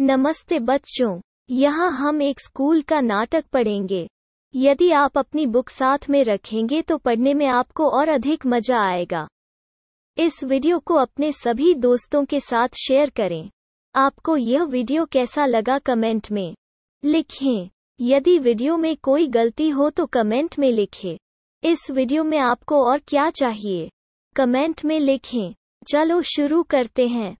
नमस्ते बच्चों यहाँ हम एक स्कूल का नाटक पढ़ेंगे यदि आप अपनी बुक साथ में रखेंगे तो पढ़ने में आपको और अधिक मजा आएगा इस वीडियो को अपने सभी दोस्तों के साथ शेयर करें आपको यह वीडियो कैसा लगा कमेंट में लिखें यदि वीडियो में कोई गलती हो तो कमेंट में लिखें इस वीडियो में आपको और क्या चाहिए कमेंट में लिखें चलो शुरू करते हैं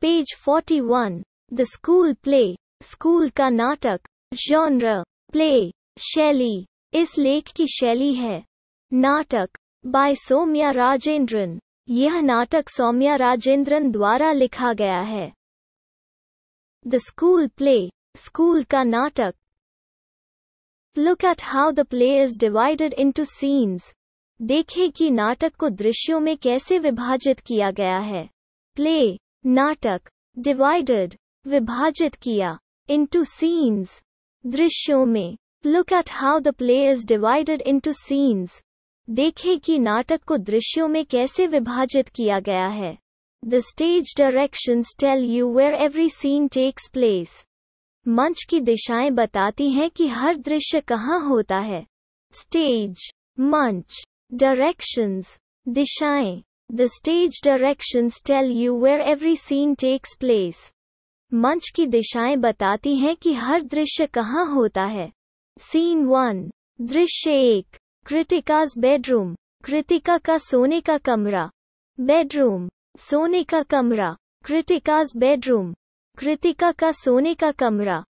page 41 the school play school का नाटक जॉनर प्ले शैली इस लेख की शैली है नाटक बाय सौम्या राजेंद्रन यह नाटक सौम्या राजेंद्रन द्वारा लिखा गया है द स्कूल प्ले स्कूल का नाटक look at how the play is divided into scenes देखें कि नाटक को दृश्यों में कैसे विभाजित किया गया है प्ले नाटक डिवाइडेड विभाजित किया इंटू सीन्स दृश्यों में look at how the play is divided into scenes देखे कि नाटक को दृश्यों में कैसे विभाजित किया गया है the stage directions tell you where every scene takes place मंच की दिशाएं बताती हैं कि हर दृश्य कहाँ होता है स्टेज मंच डायरेक्शंस दिशाएं the stage directions tell you where every scene takes place मंच की दिशाएं बताती हैं कि हर दृश्य कहाँ होता है सीन वन दृश्य एक कृतिकाज बेडरूम कृतिका का सोने का कमरा बेडरूम सोने का कमरा कृतिकाज बेडरूम कृतिका का सोने का कमरा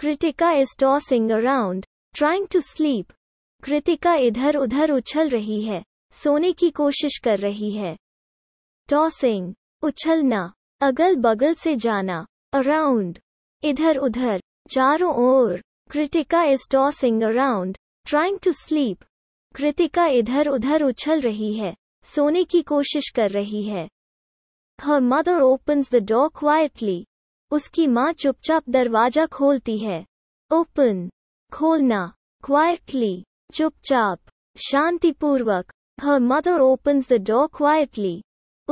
Kritika is tossing around trying to sleep Kritika इधर उधर उछल रही है सोने की कोशिश कर रही है टॉसिंग उछलना अगल बगल से जाना अराउंड इधर उधर चारों ओर Kritika is tossing around trying to sleep Kritika इधर उधर उछल रही है सोने की कोशिश कर रही है her mother opens the door quietly उसकी माँ चुपचाप दरवाजा खोलती है ओपन खोलना क्वाइटली चुपचाप शांतिपूर्वक her mother opens the door quietly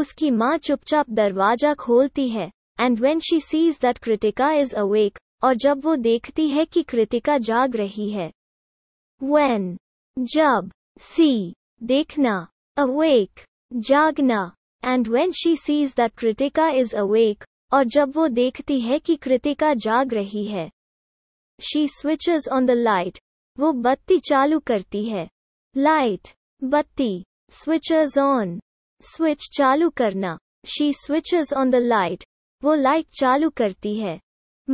उसकी माँ चुपचाप दरवाजा खोलती है and when she sees that Kritika is awake और जब वो देखती है कि कृतिका जाग रही है वेन जब सी देखना अवेक जागना and when she sees that Kritika is awake और जब वो देखती है कि कृतिका जाग रही है she switches on the light वो बत्ती चालू करती है लाइट बत्ती स्विचेज ऑन स्विच चालू करना she switches on the light वो लाइट चालू करती है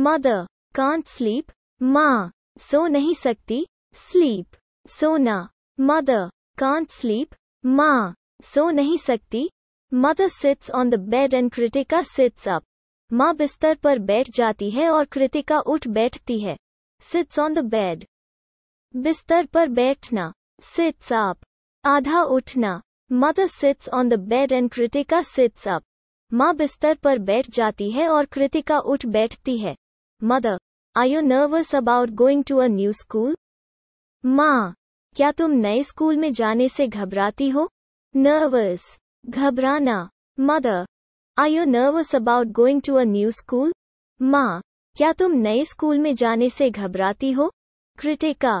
मदर कांट स्लीप माँ सो नहीं सकती स्लीप सोना मदर कांट स्लीप माँ सो नहीं सकती mother sits on the bed and Kritika sits up माँ बिस्तर पर बैठ जाती है और कृतिका उठ बैठती है सिट्स ऑन द बेड बिस्तर पर बैठना सिट्स अप आधा उठना mother sits on the bed and Kritika sits up माँ बिस्तर पर बैठ जाती है और कृतिका उठ बैठती है mother are you nervous about going to a new school माँ क्या तुम नए स्कूल में जाने से घबराती हो नर्वस घबराना mother are you nervous about going to a new school माँ क्या तुम नए स्कूल में जाने से घबराती हो Kritika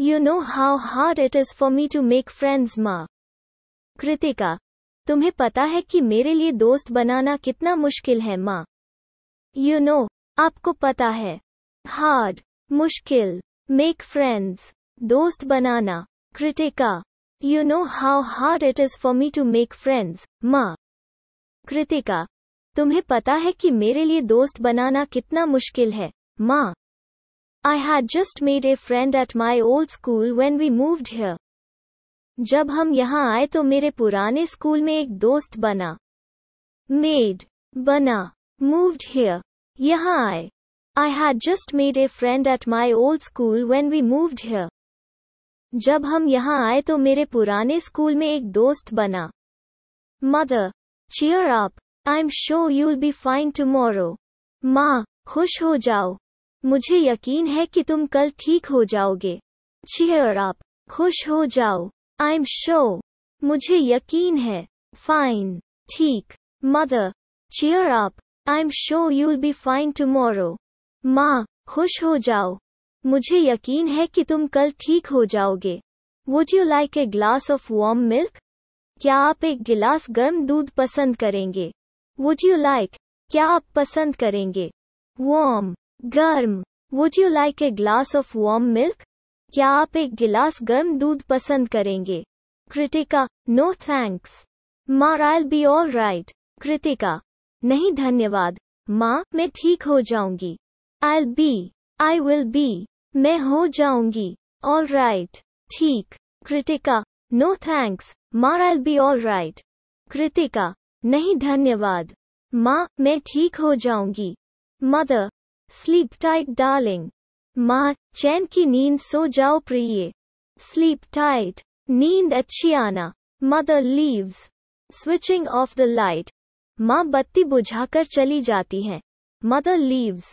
you know how hard it is for me to make friends माँ कृतिका तुम्हें पता है कि मेरे लिए दोस्त बनाना कितना मुश्किल है माँ यू नो आपको पता है हार्ड मुश्किल मेक फ्रेंड्स दोस्त बनाना Kritika you know how hard it is for me to make friends माँ कृतिका तुम्हें पता है कि मेरे लिए दोस्त बनाना कितना मुश्किल है माँ I had just made a friend at my old school when we moved here. जब हम यहाँ आए तो मेरे पुराने स्कूल में एक दोस्त बना मेड बना मूव्ड हियर यहाँ आए I had just made a friend at my old school when we moved here जब हम यहाँ आए तो मेरे पुराने स्कूल में एक दोस्त बना mother cheer up I am sure you will be fine tomorrow माँ खुश हो जाओ मुझे यकीन है कि तुम कल ठीक हो जाओगे चियर अप खुश हो जाओ आई एम श्योर मुझे यकीन है फाइन ठीक mother cheer up I am sure you will be fine tomorrow माँ खुश हो जाओ मुझे यकीन है कि तुम कल ठीक हो जाओगे would you like a glass of warm milk क्या आप एक गिलास गर्म दूध पसंद करेंगे वुड यू लाइक क्या आप पसंद करेंगे वॉर्म गर्म would you like a glass of warm milk क्या आप एक गिलास गर्म दूध पसंद करेंगे Kritika no thanks ma I be all right Kritika नहीं धन्यवाद माँ मैं ठीक हो जाऊंगी I be I will be मैं हो जाऊंगी ऑल राइट ठीक Kritika no thanks ma I be all right Kritika नहीं धन्यवाद माँ मैं ठीक हो जाऊंगी मदर स्लीप टाइट डार्लिंग माँ चैन की नींद सो जाओ प्रिय स्लीप टाइट नींद अच्छी आना mother leaves switching off the light माँ बत्ती बुझाकर चली जाती है मदर लीव्स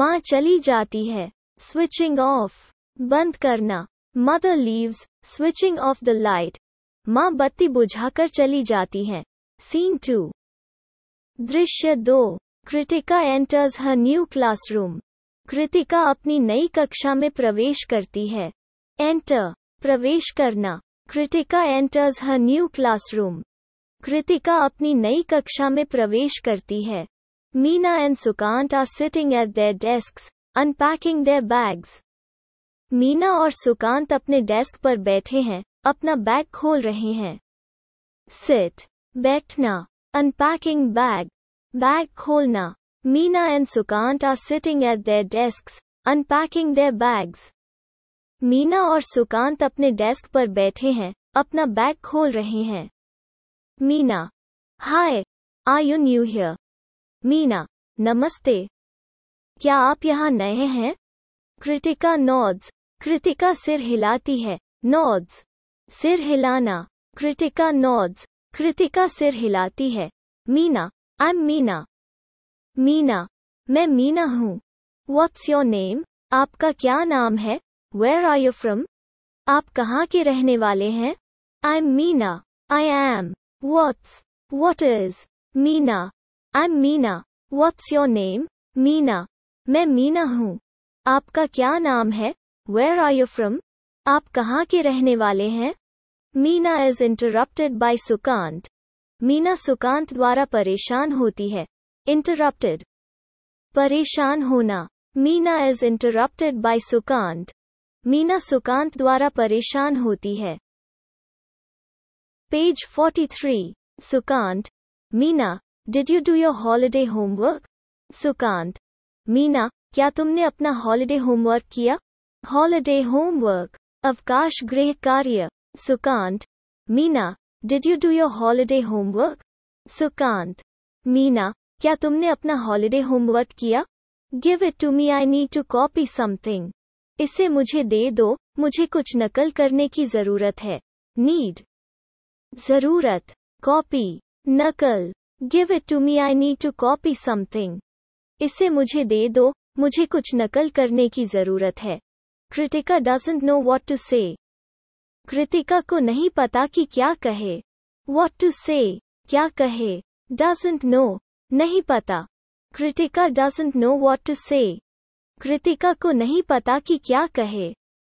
माँ चली जाती है स्विचिंग ऑफ बंद करना mother leaves switching off the light माँ बत्ती बुझाकर चली जाती है सीन टू दृश्य दो Kritika enters her new classroom Kritika अपनी नई कक्षा में प्रवेश करती है एंटर प्रवेश करना Kritika enters her new classroom Kritika अपनी नई कक्षा में प्रवेश करती है Meena and Sukant are sitting at their desks unpacking their bags Meena और सुकांत अपने डेस्क पर बैठे हैं अपना बैग खोल रहे हैं सिट बैठना अनपैकिंग बैग बैग खोलना Meena and Sukant are sitting at their desks, unpacking their bags. Meena और सुकांत अपने डेस्क पर बैठे हैं अपना बैग खोल रहे हैं Meena hi are you new here Meena नमस्ते क्या आप यहाँ नए हैं कृतिका नोड्स कृतिका सिर हिलाती है नोड्स सिर हिलाना कृतिका नोड्स कृतिका सिर हिलाती है मीना आई एम मीना मीना मैं मीना हूँ वॉट्स योर नेम आपका क्या नाम है वेर आर यू फ्रॉम आप कहाँ के रहने वाले हैं I am Meena I am what's what is Meena I am Meena what's your name Meena मैं मीना हूँ आपका क्या नाम है वेर आर यू फ्रॉम आप कहाँ के रहने वाले हैं Meena is interrupted by Sukant Meena Sukant द्वारा परेशान होती है Interrupted. परेशान होना Meena is interrupted by Sukant Meena Sukant द्वारा परेशान होती है page 43 Sukant Meena did you do your holiday homework Sukant Meena क्या तुमने अपना हॉलिडे होमवर्क किया हॉलिडे होमवर्क अवकाश गृह कार्य Sukant Meena did you do your holiday homework Sukant Meena क्या तुमने अपना हॉलिडे होमवर्क किया give it to me I need to copy something इसे मुझे दे दो मुझे कुछ नकल करने की जरूरत है नीड जरूरत कॉपी नकल give it to me I need to copy something इसे मुझे दे दो मुझे कुछ नकल करने की जरूरत है Kritika doesn't know what to say Kritika को नहीं पता कि क्या कहे वॉट टू से क्या कहे डजेंट नो नहीं पता Kritika doesn't know what to say Kritika को नहीं पता कि क्या कहे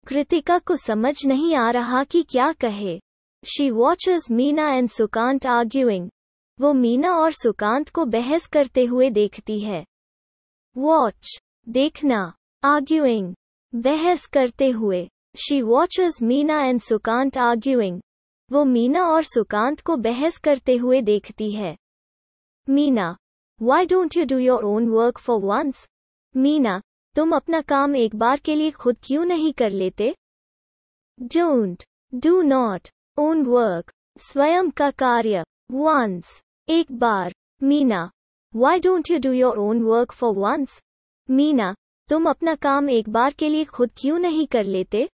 कृतिका को समझ नहीं आ रहा कि क्या कहे she is Meena and Sukant arguing वो मीना और सुकांत को बहस करते हुए देखती है वॉच देखना आर्ग्यूइंग बहस करते हुए she is Meena and Sukant arguing वो मीना और सुकांत को बहस करते हुए देखती है Meena why don't you do your own work for once Meena तुम अपना काम एक बार के लिए खुद क्यों नहीं कर लेते don't do not own work स्वयं का कार्य वंस एक बार Meena why don't you do your own work for once Meena तुम अपना काम एक बार के लिए खुद क्यों नहीं कर लेते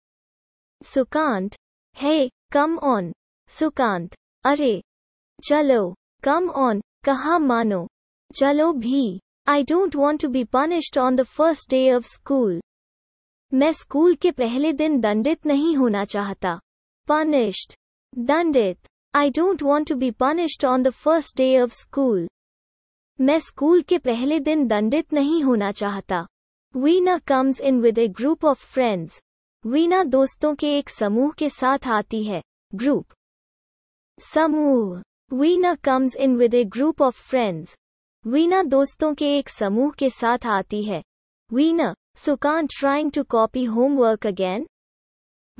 Sukant hey come on Sukant अरे चलो कम ऑन कहा मानो चलो भी I don't want to be punished on the first day of school मैं स्कूल के पहले दिन दंडित नहीं होना चाहता पनिश्ड दंडित I don't want to be punished on the first day of school मैं स्कूल के पहले दिन दंडित नहीं होना चाहता Veena comes in with a group of friends Veena दोस्तों के एक समूह के साथ आती है ग्रुप समूह Veena comes in with a group of friends Veena दोस्तों के एक समूह के साथ आती है Veena Sukant trying to copy homework again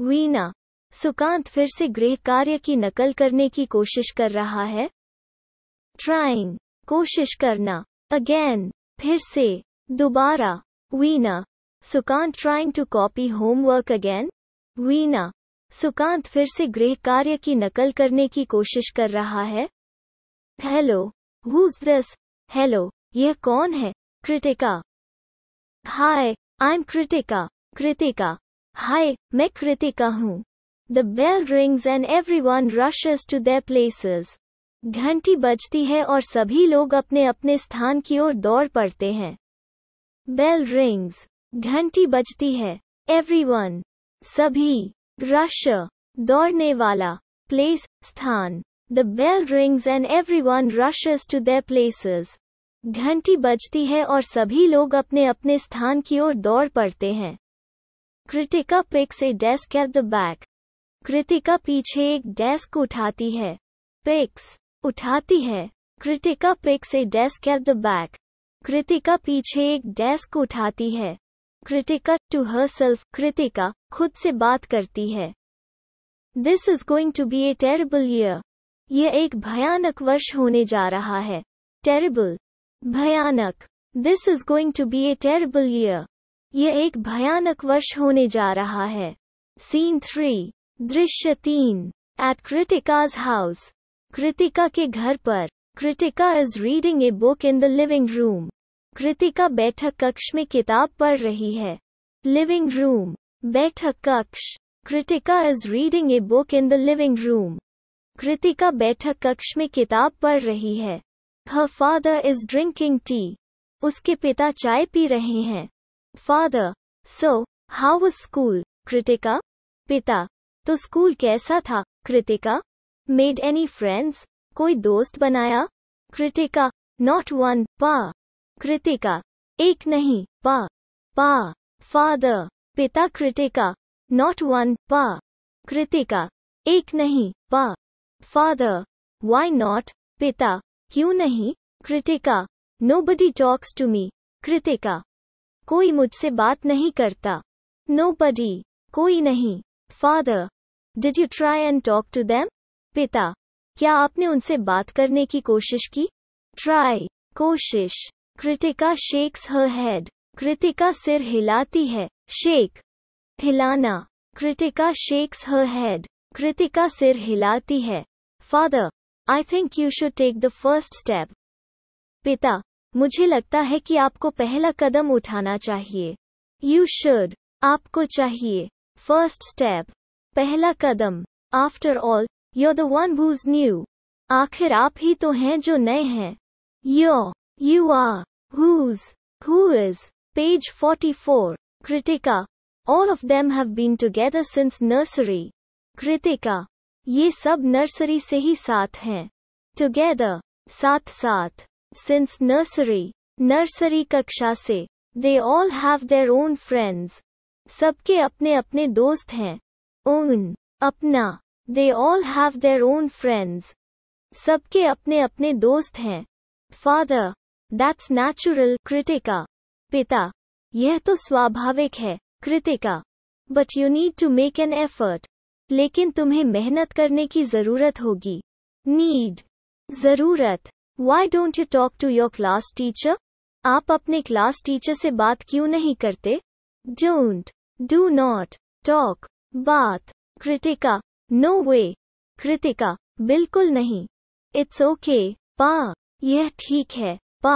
Veena Sukant फिर से गृह कार्य की नकल करने की कोशिश कर रहा है ट्राइंग कोशिश करना अगेन फिर से दोबारा Veena Sukant trying to copy homework again Veena Sukant फिर से गृह कार्य की नकल करने की कोशिश कर रहा है हेलो हुज दिस हेलो यह कौन है Kritika hi I am Kritika Kritika hi मैं कृतिका हूँ the bell rings and everyone rushes to their places घंटी बजती है और सभी लोग अपने अपने स्थान की ओर दौड़ पड़ते हैं बेल रिंग्स घंटी बजती है एवरी वन सभी रश दौड़ने वाला प्लेस स्थान The bell rings and everyone rushes to their places. घंटी बजती है और सभी लोग अपने अपने स्थान की ओर दौड़ पड़ते हैं Kritika picks a desk at the back Kritika पीछे एक डेस्क उठाती है पिक्स उठाती है Kritika picks a desk at the back Kritika पीछे एक डेस्क उठाती है Kritika to herself Kritika खुद से बात करती है this is going to be a terrible year ये एक भयानक वर्ष होने जा रहा है टेरिबल भयानक this is going to be a terrible year ये एक भयानक वर्ष होने जा रहा है सीन थ्री दृश्य तीन एट क्रिटिकाज हाउस कृतिका के घर पर Kritika is reading a book in the living room Kritika बैठक कक्ष में किताब पढ़ रही है लिविंग रूम बैठक कक्ष Kritika is reading a book in the living room Kritika बैठक कक्ष में किताब पढ़ रही है ह फादर इज ड्रिंकिंग टी उसके पिता चाय पी रहे हैं father so how school Kritika पिता तो स्कूल कैसा था कृतिका मेड एनी फ्रेंड्स कोई दोस्त बनाया कृतिका नॉट वन पा कृतिका एक नहीं पा पा फादर पिता कृतिका नॉट वन पा कृतिका एक नहीं पा फादर वाई नॉट पिता क्यों नहीं? Nobody talks to me Kritika कोई मुझसे बात नहीं करता. नो बडी कोई नहीं. Father did you try and talk to them पिता क्या आपने उनसे बात करने की कोशिश की ट्राई कोशिश Kritika shakes her head Kritika सिर हिलाती है शेक हिलाना Kritika shakes her head Kritika सिर हिलाती है father I think you should take the first step पिता मुझे लगता है कि आपको पहला कदम उठाना चाहिए यू शुड आपको चाहिए फर्स्ट स्टेप पहला कदम after all you're the one who's new आखिर आप ही तो हैं जो नए हैं you you are who's who is page 44 Kritika all of them have been together since nursery Kritika ये सब नर्सरी से ही साथ हैं टुगेदर साथ साथ सिंस नर्सरी नर्सरी कक्षा से they all have their own friends सबके अपने अपने दोस्त हैं ओन अपना they all have their own friends सबके अपने अपने दोस्त हैं फादर दैट्स नेचुरल क्रिटिका पिता यह तो स्वाभाविक है Kritika but you need to make an effort लेकिन तुम्हें मेहनत करने की जरूरत होगी नीड जरूरत why don't you talk to your class teacher आप अपने क्लास टीचर से बात क्यों नहीं करते डोंट डू नॉट टॉक बात कृतिका नो वे कृतिका बिल्कुल नहीं इट्स ओके okay, पा यह ठीक है पा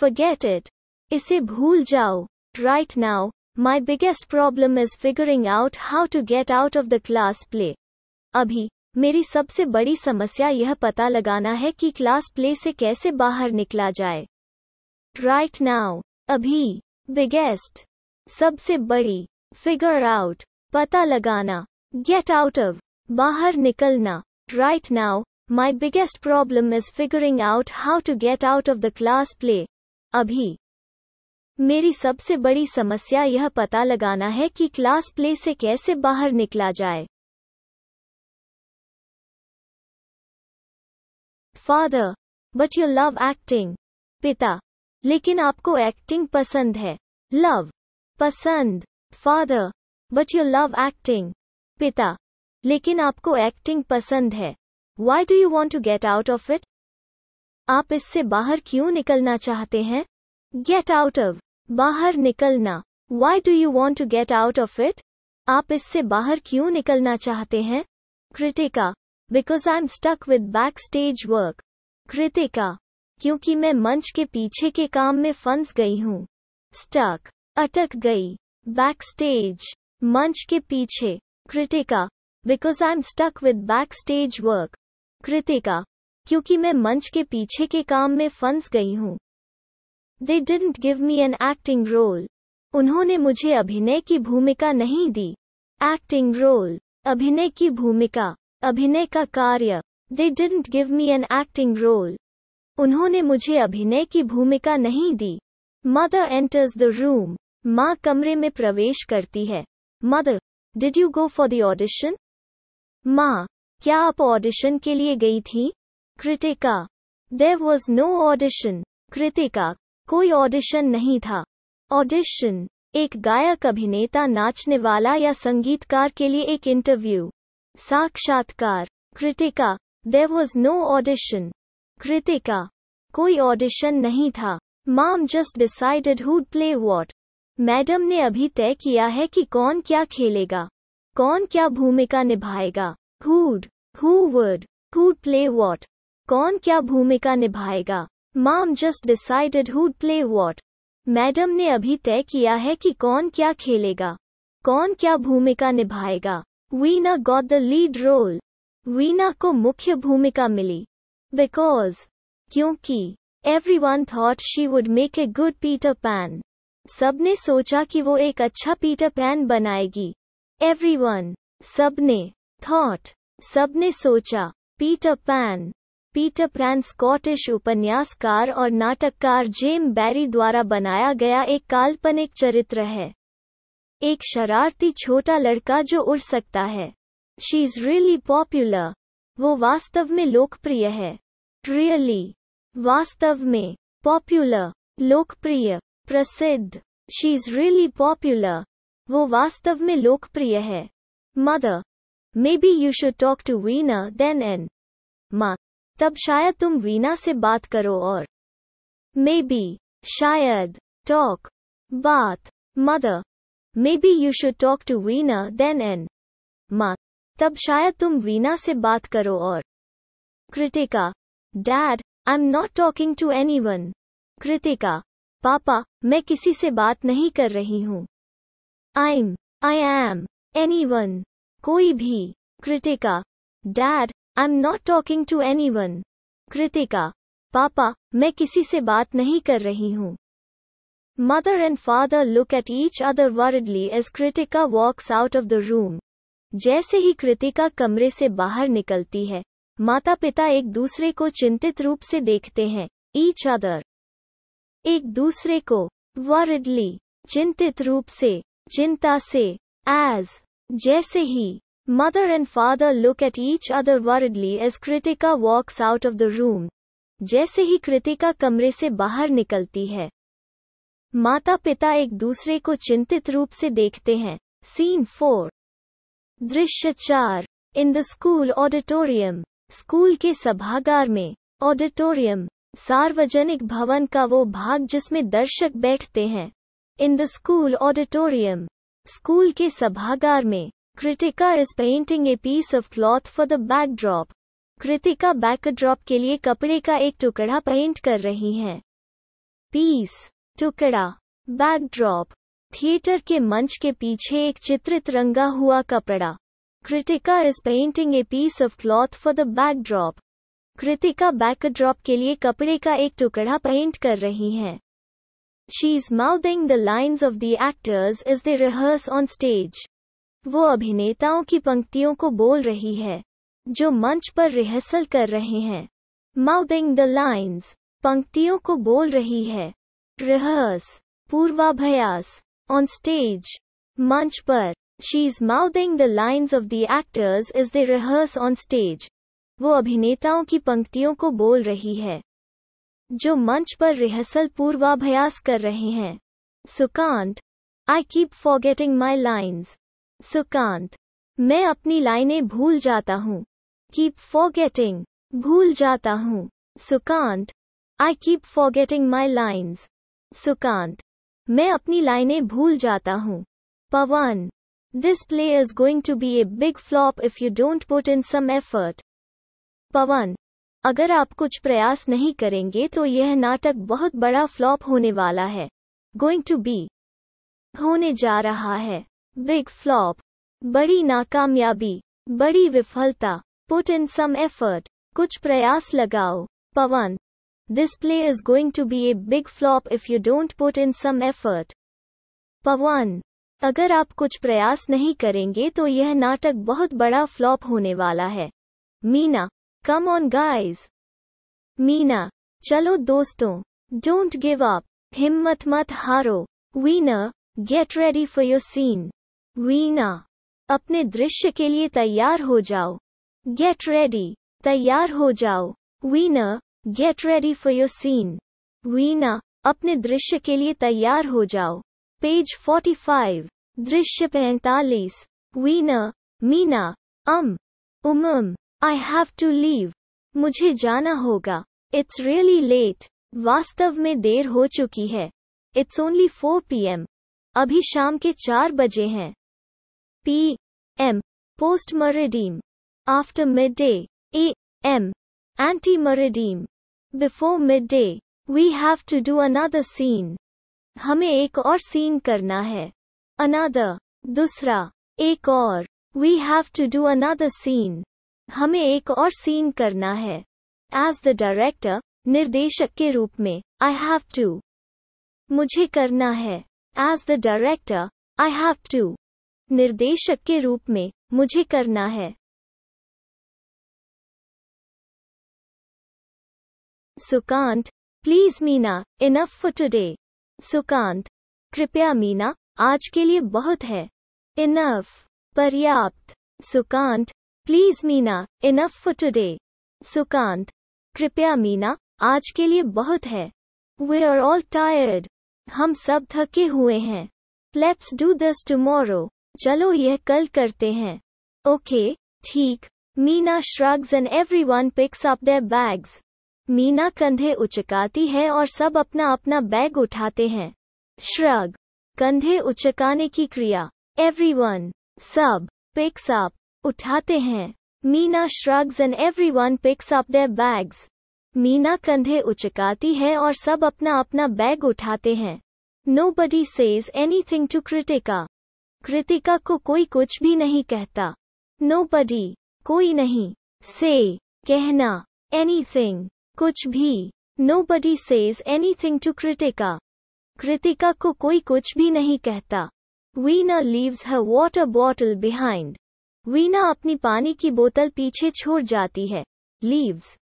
फॉरगेट इट इसे भूल जाओ right now My biggest problem is figuring out how to get out of the class play. Abhi, meri sabse badi samasya yeh pata lagana hai ki class play se kaise bahar nikla jaye. Right now, abhi, biggest, sabse badi, figure out, pata lagana, get out of, bahar nikalna. Right now, my biggest problem is figuring out how to get out of the class play. अभी मेरी सबसे बड़ी समस्या यह पता लगाना है कि क्लास प्ले से कैसे बाहर निकला जाए father but you love acting पिता लेकिन आपको एक्टिंग पसंद है लव पसंद father but you love acting पिता लेकिन आपको एक्टिंग पसंद है why do you want to get out of it आप इससे बाहर क्यों निकलना चाहते हैं गेट आउट ऑफ बाहर निकलना why do you want to get out of it आप इससे बाहर क्यों निकलना चाहते हैं Kritika because I am stuck with backstage work Kritika क्योंकि मैं मंच के पीछे के काम में फंस गई हूँ स्टक अटक गई बैक स्टेज मंच के पीछे Kritika because I am stuck with backstage work Kritika क्योंकि मैं मंच के पीछे के काम में फंस गई हूँ they didn't give me an acting role उन्होंने मुझे अभिनय की भूमिका नहीं दी एक्टिंग रोल अभिनय की भूमिका अभिनय का कार्य they didn't give me an acting role उन्होंने मुझे अभिनय की भूमिका नहीं दी मदर एंटर्स द रूम माँ कमरे में प्रवेश करती है mother did you go for the audition माँ क्या आप ऑडिशन के लिए गई थी Kritika there was no audition Kritika कोई ऑडिशन नहीं था ऑडिशन एक गायक अभिनेता नाचने वाला या संगीतकार के लिए एक इंटरव्यू साक्षात्कार Kritika there was no audition Kritika कोई ऑडिशन नहीं था ma'am just decided who'd play what madam ने अभी तय किया है कि कौन क्या खेलेगा कौन क्या भूमिका निभाएगा who'd who would who'd play what कौन क्या भूमिका निभाएगा ma'am just decided who'd play what madam ने अभी तय किया है कि कौन क्या खेलेगा कौन क्या भूमिका निभाएगा Veena got the lead role Veena को मुख्य भूमिका मिली बिकॉज क्योंकि everyone thought she would make a good Peter Pan सबने सोचा कि वो एक अच्छा पीटर पैन बनाएगी एवरी वन सबने थॉट सबने सोचा Peter Pan Peter Pan Scottish उपन्यासकार और नाटककार जेम बैरी द्वारा बनाया गया एक काल्पनिक चरित्र है एक शरारती छोटा लड़का जो उड़ सकता है शी इज रियली पॉप्युलर वो वास्तव में लोकप्रिय है रियली वास्तव में पॉप्युलर लोकप्रिय प्रसिद्ध शी इज रियली पॉप्युलर वो वास्तव में लोकप्रिय है mother maybe you should talk to Veena then and माँ तब शायद तुम वीना से बात करो और मे बी शायद टॉक बात mother maybe you should talk to Veena then and माँ तब शायद तुम वीना से बात करो और Kritika dad I am not talking to anyone Kritika पापा मैं किसी से बात नहीं कर रही हूँ I am I M any anyone कोई भी Kritika dad I am not talking to anyone Kritika पापा मैं किसी से बात नहीं कर रही हूँ mother and father look at each other worriedly as Kritika walks out of the room जैसे ही कृतिका कमरे से बाहर निकलती है माता पिता एक दूसरे को चिंतित रूप से देखते हैं ईच अदर एक दूसरे को वर्डली चिंतित रूप से चिंता से एज जैसे ही Mother and father look at each other worriedly as Kritika walks out of the room. जैसे ही कृतिका कमरे से बाहर निकलती है माता पिता एक दूसरे को चिंतित रूप से देखते हैं सीन फोर दृश्य चार in the school auditorium school के सभागार में ऑडिटोरियम सार्वजनिक भवन का वो भाग जिसमें दर्शक बैठते हैं in the school auditorium school के सभागार में Kritika is painting a piece of cloth for the backdrop Kritika backdrop के लिए कपड़े का एक टुकड़ा पेंट कर रही हैं पीस टुकड़ा बैकड्रॉप थिएटर के मंच के पीछे एक चित्रित रंगा हुआ कपड़ा Kritika is painting a piece of cloth for the backdrop Kritika backdrop के लिए कपड़े का एक टुकड़ा पेंट कर रही हैं she is mouthing the lines of the actors as they rehearse on stage वो अभिनेताओं की पंक्तियों को बोल रही है जो मंच पर रिहर्सल कर रहे हैं माउदिंग द लाइन्स पंक्तियों को बोल रही है रिहर्स पूर्वाभ्यास ऑन स्टेज मंच पर she is mouthing the lines of the actors as they rehearse on stage वो अभिनेताओं की पंक्तियों को बोल रही है जो मंच पर रिहर्सल पूर्वाभ्यास कर रहे हैं Sukant I keep forgetting my lines Sukant मैं अपनी लाइनें भूल जाता हूँ कीप फॉरगेटिंग भूल जाता हूँ Sukant I keep forgetting my lines Sukant मैं अपनी लाइनें भूल जाता हूँ Pawan this play is going to be a big flop if you don't put in some effort Pawan अगर आप कुछ प्रयास नहीं करेंगे तो यह नाटक बहुत बड़ा फ्लॉप होने वाला है गोइंग टू बी होने जा रहा है बिग फ्लॉप बड़ी नाकामयाबी बड़ी विफलता पुट इन सम एफर्ट कुछ प्रयास लगाओ Pawan this play is going to be a big flop if you don't put in some effort Pawan अगर आप कुछ प्रयास नहीं करेंगे तो यह नाटक बहुत बड़ा फ्लॉप होने वाला है Meena come on guys Meena चलो दोस्तों डोंट गिव अप हिम्मत मत हारो Veena get ready for your scene Veena अपने दृश्य के लिए तैयार हो जाओ गेट रेडी तैयार हो जाओ Veena get ready for your scene Veena अपने दृश्य के लिए तैयार हो जाओ पेज 45 दृश्य पैंतालीस Veena Meena um um I have to leave मुझे जाना होगा इट्स रियली लेट वास्तव में देर हो चुकी है इट्स ओनली पी एम अभी शाम के चार बजे हैं P M post p.m. post-meridiem, after M ante anti before midday we have to do another scene हमें एक और सीन करना है अनादर दूसरा एक और we have to do another scene हमें एक और सीन करना है एज द डायरेक्टर निर्देशक के रूप में आई हैव टू मुझे करना है as the director I have to निर्देशक के रूप में मुझे करना है Sukant please Meena enough for today Sukant कृपया मीना आज के लिए बहुत है इनफ पर्याप्त Sukant please Meena enough for today Sukant कृपया मीना आज के लिए बहुत है वी आर ऑल टायर्ड हम सब थके हुए हैं लेट्स डू दिस टुमोरो चलो यह कल करते हैं ओके ठीक Meena shrugs and everyone picks up their bags Meena कंधे उचकाती है और सब अपना अपना बैग उठाते हैं श्रग कंधे उचकाने की क्रिया एवरी वन सब पिक्स अप उठाते हैं Meena shrugs and everyone picks up their bags Meena कंधे उचकाती है और सब अपना अपना बैग उठाते हैं nobody says anything to Kritika Kritika को कोई कुछ भी नहीं कहता नो पडी कोई नहीं से कहना एनीथिंग कुछ भी nobody says anything to Kritika Kritika को कोई कुछ भी नहीं कहता Veena leaves her water bottle behind Veena अपनी पानी की बोतल पीछे छोड़ जाती है लीव्स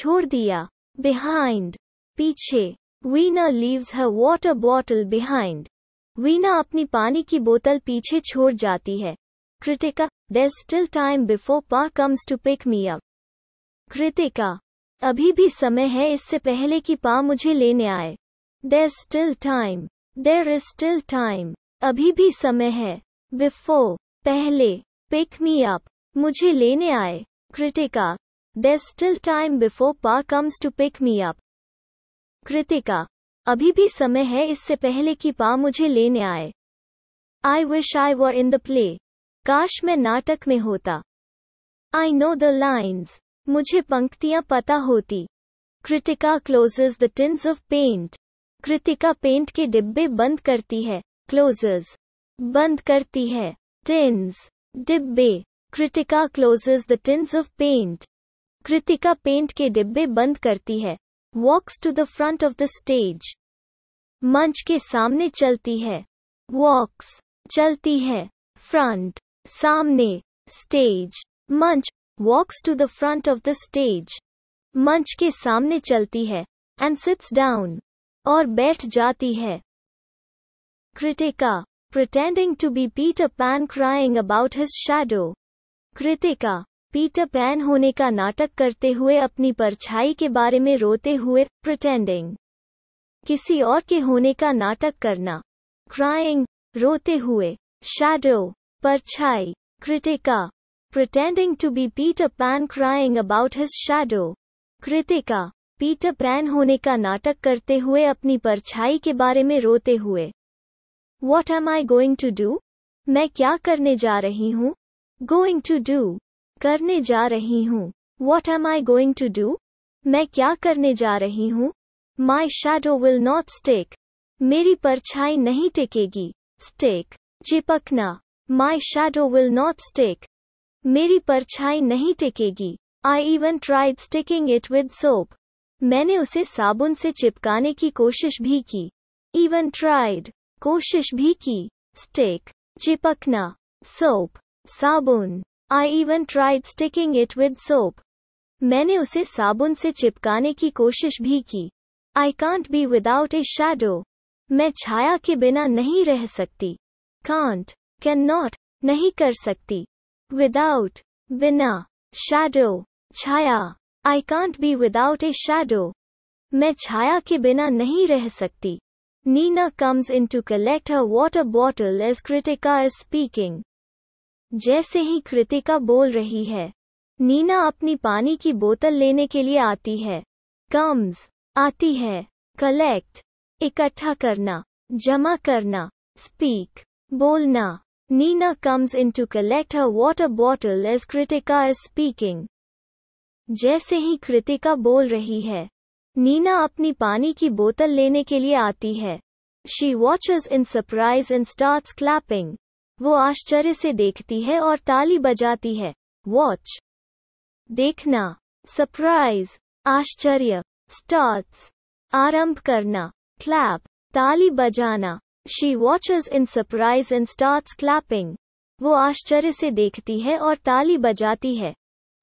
छोड़ दिया बिहाइंड पीछे Veena leaves her water bottle behind Veena अपनी पानी की बोतल पीछे छोड़ जाती है Kritika there still time before Pa comes to pick me up Kritika अभी भी समय है इससे पहले कि पा मुझे लेने आए there still time there is still time अभी भी समय है बिफोर पहले पिक मी अप मुझे लेने आए Kritika there still time before Pa comes to pick me up Kritika अभी भी समय है इससे पहले कि पा मुझे लेने आए I wish I was in the play काश मैं नाटक में होता आई नो द लाइन्स मुझे पंक्तियां पता होती Kritika closes the tins of paint Kritika paint के डिब्बे बंद करती है क्लोजेज बंद करती है टिन्स डिब्बे Kritika closes the tins of paint Kritika paint के डिब्बे बंद करती है walks to the front of the stage. मंच के सामने चलती है walks चलती है front सामने stage मंच walks to the front of the stage. मंच के सामने चलती है and sits down और बैठ जाती है Kritika pretending to be Peter Pan crying about his shadow. Kritika Peter Pan होने का नाटक करते हुए अपनी परछाई के बारे में रोते हुए प्रटेंडिंग किसी और के होने का नाटक करना क्राइंग रोते हुए शैडो परछाई Kritika pretending to be Peter Pan crying about his shadow Kritika Peter Pan होने का नाटक करते हुए अपनी परछाई के बारे में रोते हुए what am I going to do मैं क्या करने जा रही हूँ गोइंग टू डू करने जा रही हूँ what am I going to do मैं क्या करने जा रही हूँ my shadow will not stick मेरी परछाई नहीं टिकेगी स्टेक चिपकना my shadow will not stick मेरी परछाई नहीं टिकेगी I even tried sticking it with soap मैंने उसे साबुन से चिपकाने की कोशिश भी की इवन ट्राइड कोशिश भी की स्टेक चिपकना सोप साबुन I even tried sticking it with soap. मैंने उसे साबुन से चिपकाने की कोशिश भी की I can't be without a shadow मैं छाया के बिना नहीं रह सकती कांट कैन नॉट नहीं कर सकती विदाउट बिना शैडो छाया I can't be without a shadow मैं छाया के बिना नहीं रह सकती Nina comes in to collect her water bottle as Kritika is speaking. जैसे ही कृतिका बोल रही है नीना अपनी पानी की बोतल लेने के लिए आती है कम्स आती है कलेक्ट इकट्ठा करना जमा करना स्पीक बोलना Neena comes in to collect a water bottle as Kritika is speaking जैसे ही कृतिका बोल रही है नीना अपनी पानी की बोतल लेने के लिए आती है she watches in surprise and start clapping वो आश्चर्य से देखती है और ताली बजाती है वॉच देखना सरप्राइज आश्चर्य स्टार्ट्स आरंभ करना क्लैप ताली बजाना she watches in surprise and starts clapping वो आश्चर्य से देखती है और ताली बजाती है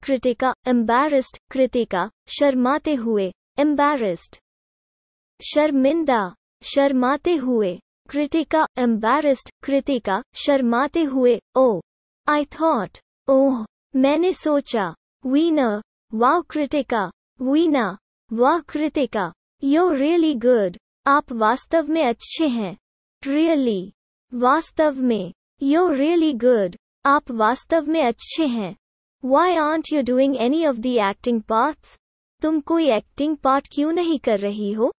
कृतिका एम्बेरस्ड कृतिका शर्माते हुए एम्बेरस्ड शर्मिंदा शर्माते हुए कृतिका एम्बेस्ड कृतिका शर्माते हुए ओ आई थॉट ओह मैंने सोचा वीना वाह कृतिका वीना वाह कृतिका यो रियली गुड आप वास्तव में अच्छे हैं रियली वास्तव में यो रियली गुड आप वास्तव में अच्छे हैं why aren't you doing any of the acting parts तुम कोई एक्टिंग पार्ट क्यों नहीं कर रही हो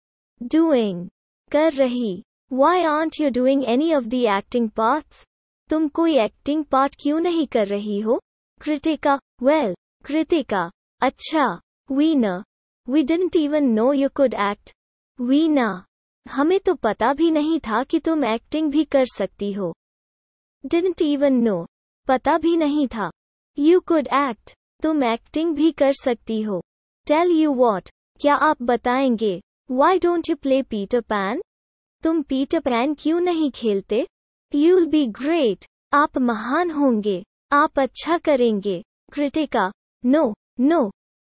डूइंग कर रही why aren't you doing any of the acting parts तुम कोई एक्टिंग पार्ट क्यों नहीं कर रही हो कृतिका वेल कृतिका अच्छा Veena we didn't even know you could act Veena हमें तो पता भी नहीं था कि तुम एक्टिंग भी कर सकती हो डेंट इवन नो पता भी नहीं था यू कुड एक्ट तुम एक्टिंग भी कर सकती हो टेल यू वॉट क्या आप बताएंगे why don't you play Peter Pan तुम पीटर पैन क्यों नहीं खेलते यूल बी ग्रेट आप महान होंगे आप अच्छा करेंगे कृतिका नो नो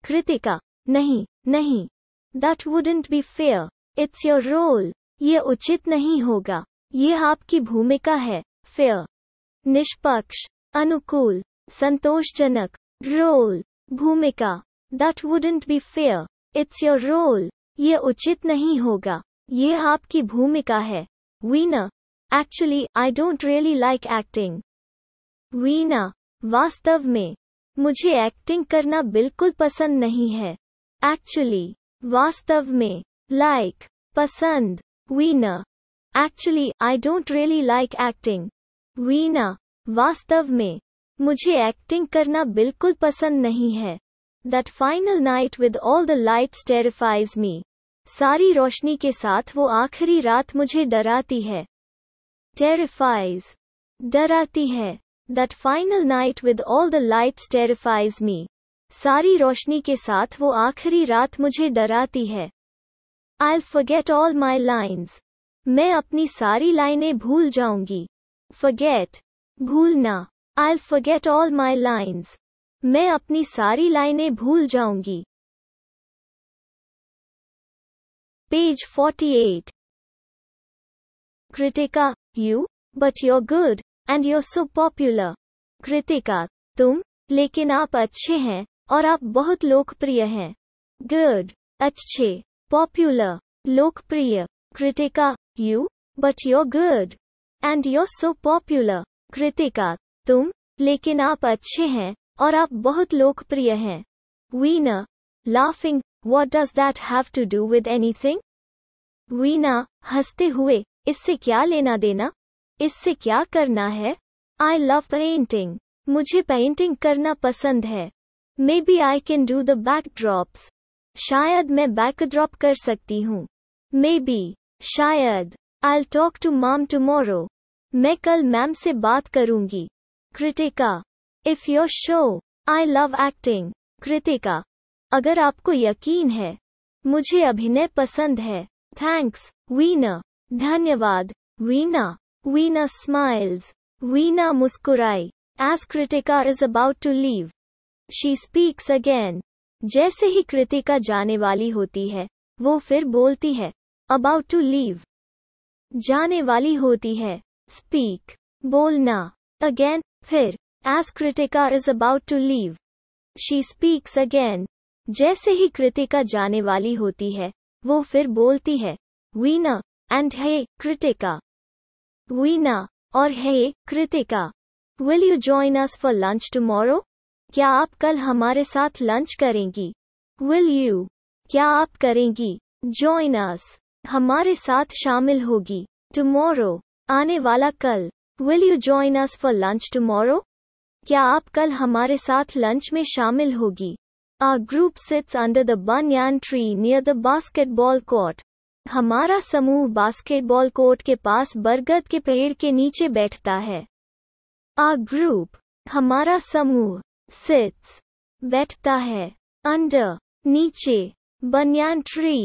कृतिका नहीं नहीं that wouldn't be fair it's your role ये उचित नहीं होगा ये आपकी भूमिका है फेयर निष्पक्ष अनुकूल संतोषजनक रोल भूमिका that wouldn't be fair it's your role ये उचित नहीं होगा ये आपकी भूमिका है Veena actually I don't really like acting Veena वास्तव में मुझे एक्टिंग करना बिल्कुल पसंद नहीं है एक्चुअली वास्तव में लाइक like, पसंद Veena actually I don't really like acting Veena वास्तव में मुझे एक्टिंग करना बिल्कुल पसंद नहीं है that final night with all the lights terrifies me सारी रोशनी के साथ वो आखिरी रात मुझे डराती है टेरिफाइज डराती है that final night with all the lights terrifies me सारी रोशनी के साथ वो आखिरी रात मुझे डराती है I forget all my lines मैं अपनी सारी लाइनें भूल जाऊंगी फगेट भूलना I forget all my lines मैं अपनी सारी लाइनें भूल जाऊंगी Page 48. Kritika, you, but you're good, and you're so popular. Kritika, तुम, लेकिन आप अच्छे हैं, और आप बहुत लोकप्रिय hain Good, अच्छे, popular, लोकप्रिय. Kritika, you, but you're good, and you're so popular. Kritika, तुम, लेकिन आप अच्छे हैं, और आप बहुत लोकप्रिय hain Weena, laughing, What does that have to do with anything? Veena हंसते हुए इससे क्या लेना देना इससे क्या करना है आई लव पेंटिंग मुझे पेंटिंग करना पसंद है maybe I can do the backdrops शायद मैं बैकड्रॉप कर सकती हूँ मे बी शायद I talk to mom tomorrow मैं कल मैम से बात करूंगी Kritika if you're sure I love acting Kritika अगर आपको यकीन है मुझे अभिनय पसंद है थैंक्स वीना धन्यवाद वीना वीना स्माइल्स वीना मुस्कुराई as Kritika is about to leave she speaks again जैसे ही कृतिका जाने वाली होती है वो फिर बोलती है अबाउट टू लीव जाने वाली होती है स्पीक बोलना अगेन फिर as Kritika is about to leave she speaks again जैसे ही कृतिका जाने वाली होती है वो फिर बोलती है वीना एंड हे कृतिका वीना और hey Kritika will you join us for lunch tomorrow क्या आप कल हमारे साथ लंच करेंगी विल यू क्या आप करेंगी ज्वाइन अस हमारे साथ शामिल होगी टुमारो आने वाला कल will you join us for lunch tomorrow क्या आप कल हमारे साथ लंच में शामिल होगी Our group sits under the banyan tree near the basketball court. हमारा समूह बास्केटबॉल कोर्ट के पास बरगद के पेड़ के नीचे बैठता है आ ग्रुप हमारा समूह सिट्स बैठता है अंडर नीचे बनियान ट्री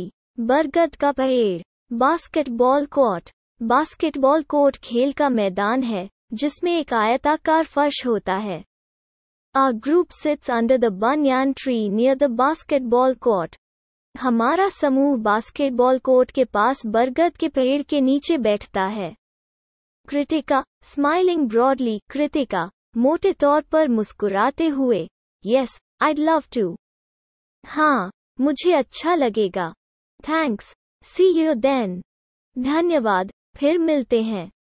बरगद का पेड़ बास्केटबॉल कोर्ट बास्केटबॉल कोर्ट खेल का मैदान है जिसमें एक आयताकार फर्श होता है Our group sits under the banyan tree near the basketball court. हमारा समूह बास्केटबॉल कोर्ट के पास बरगद के पेड़ के नीचे बैठता है कृतिका स्माइलिंग ब्रॉडली कृतिका मोटे तौर पर मुस्कुराते हुए यस आई लव टू हाँ मुझे अच्छा लगेगा थैंक्स सी यू देन धन्यवाद फिर मिलते हैं